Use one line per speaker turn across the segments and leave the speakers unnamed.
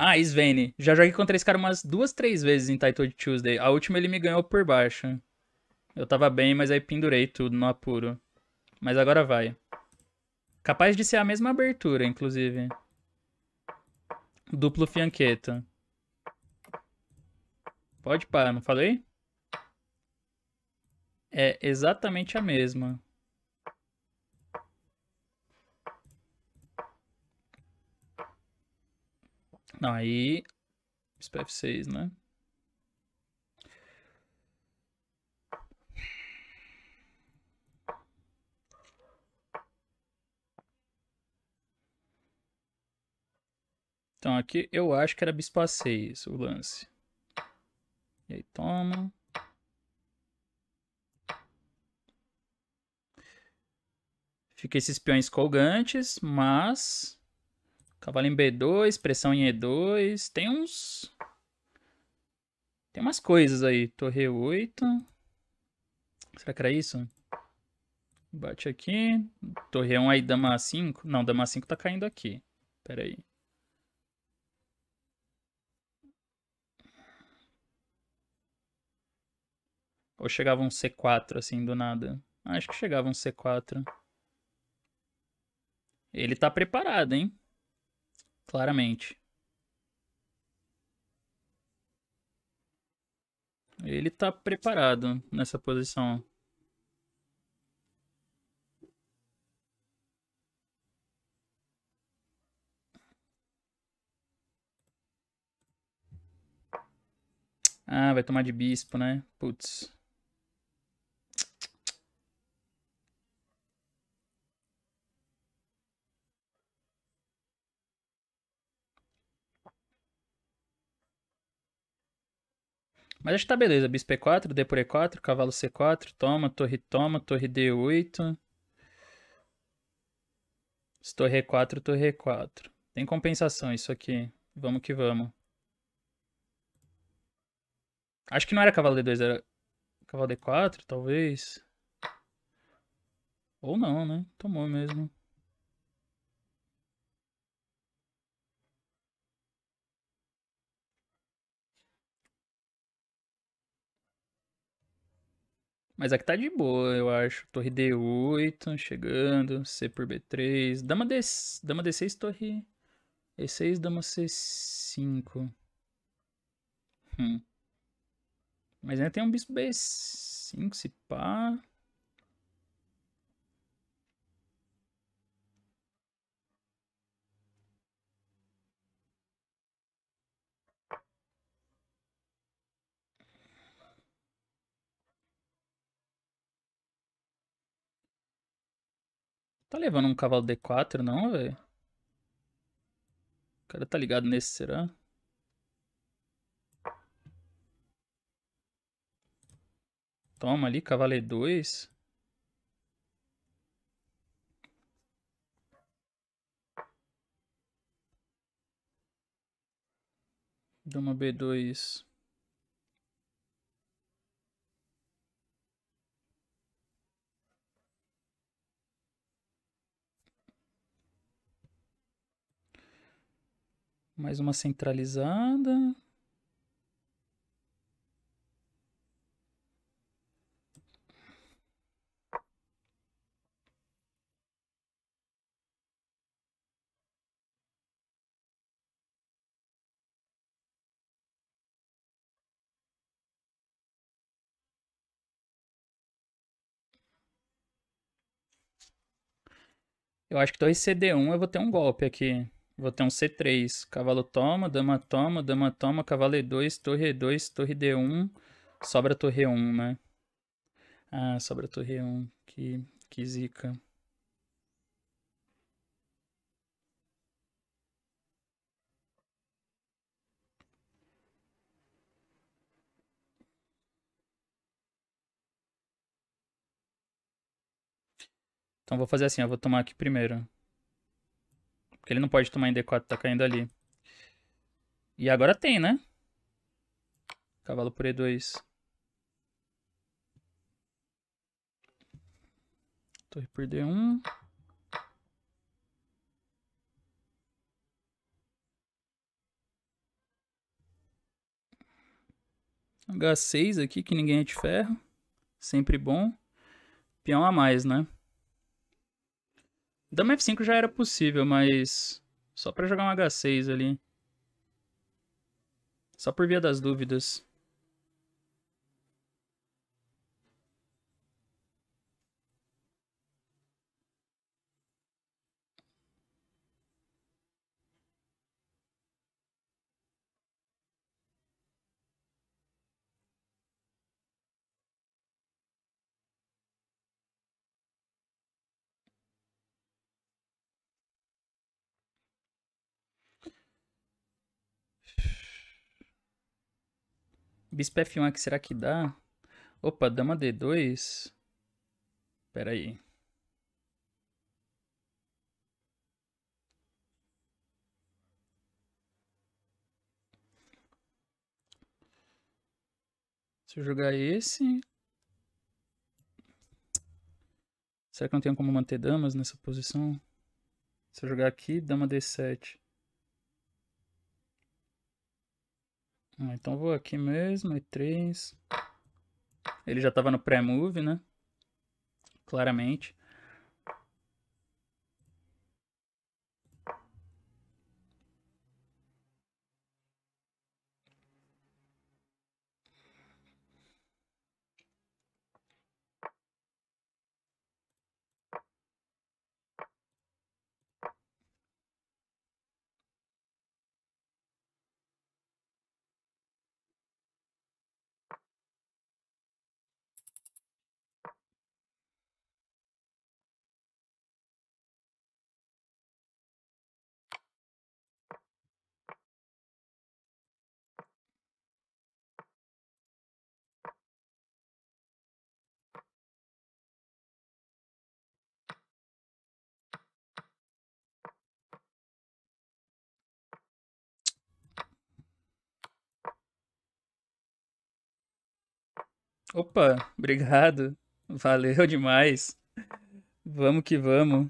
Ah, Svene. Já joguei contra esse cara umas duas, três vezes em Title Tuesday. A última ele me ganhou por baixo. Eu tava bem, mas aí pendurei tudo no apuro. Mas agora vai. Capaz de ser a mesma abertura, inclusive. Duplo fianqueta. Pode parar, não falei? É exatamente a mesma. Não, aí. Bispa F6, né? Então aqui eu acho que era bispa 6 o lance. E aí toma. Fica esses peões colgantes, mas Cavalo em B2, pressão em E2. Tem uns... Tem umas coisas aí. Torre 8. Será que era isso? Bate aqui. Torre 1 aí, dama 5. Não, dama 5 tá caindo aqui. Pera aí. Ou chegava um C4 assim do nada? Acho que chegava um C4. Ele tá preparado, hein? Claramente. Ele tá preparado nessa posição. Ah, vai tomar de bispo, né? Putz. Mas acho que tá beleza. Bispo E4, D por E4, cavalo C4, toma, torre toma, torre D8. Torre E4, torre E4. Tem compensação isso aqui. Vamos que vamos. Acho que não era cavalo D2, era cavalo D4, talvez. Ou não, né? Tomou mesmo. Mas aqui é tá de boa, eu acho. Torre D8, chegando. C por B3. Dama, D... dama D6, torre E6, dama C5. Hum. Mas ainda tem um bispo B5, se pá. Tá levando um cavalo D4 não, velho? O cara tá ligado nesse, será? Toma ali, cavalo E2. Dama B2. Mais uma centralizada. Eu acho que dois CD1 eu vou ter um golpe aqui. Vou ter um C3. Cavalo toma, dama toma, dama toma, cavalo E2, torre E2, torre D1. Sobra torre 1, né? Ah, sobra torre 1. Que, que zica. Então vou fazer assim, eu vou tomar aqui primeiro. Porque ele não pode tomar em D4, tá caindo ali. E agora tem, né? Cavalo por E2. Torre por D1. H6 aqui, que ninguém é de ferro. Sempre bom. Peão a mais, né? Dama F5 já era possível, mas... Só pra jogar um H6 ali. Só por via das dúvidas. Bispo F1 aqui, será que dá? Opa, dama D2. Pera aí. Se eu jogar esse... Será que não tem como manter damas nessa posição? Se eu jogar aqui, dama D7. Ah, então vou aqui mesmo, E3. Ele já estava no pré-move, né? Claramente. Opa, obrigado. Valeu demais. Vamos que vamos.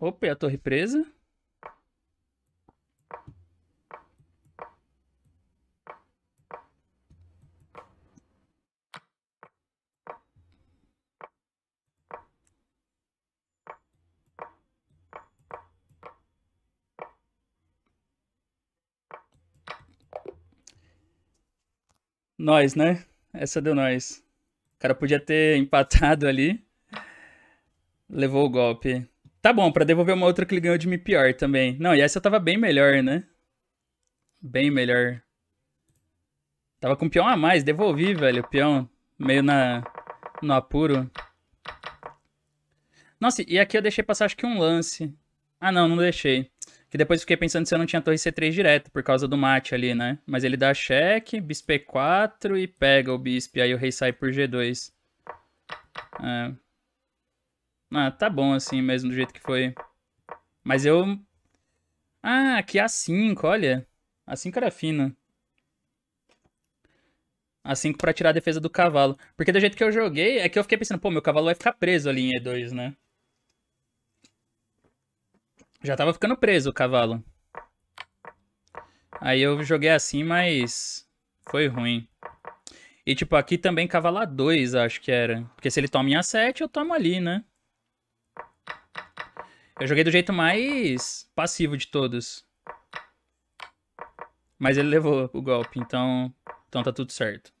Opa, e a torre presa? Nós, né? Essa deu nós. O cara podia ter empatado ali. Levou o golpe. Tá bom, para devolver uma outra que ele ganhou de mim pior também. Não, e essa eu tava bem melhor, né? Bem melhor. Tava com peão a mais, devolvi, velho, o peão. Meio na, no apuro. Nossa, e aqui eu deixei passar acho que um lance. Ah, não, não deixei. Que depois fiquei pensando se eu não tinha torre C3 direto, por causa do mate ali, né? Mas ele dá cheque, bispo E4 e pega o bispo, aí o rei sai por G2. É... Ah, tá bom assim mesmo, do jeito que foi. Mas eu... Ah, aqui é a 5, olha. A 5 era fina. A 5 pra tirar a defesa do cavalo. Porque do jeito que eu joguei, é que eu fiquei pensando, pô, meu cavalo vai ficar preso ali em E2, né? Já tava ficando preso o cavalo. Aí eu joguei assim, mas foi ruim. E tipo, aqui também cavalo A2, acho que era. Porque se ele toma em A7, eu tomo ali, né? Eu joguei do jeito mais passivo de todos. Mas ele levou o golpe, então, então tá tudo certo.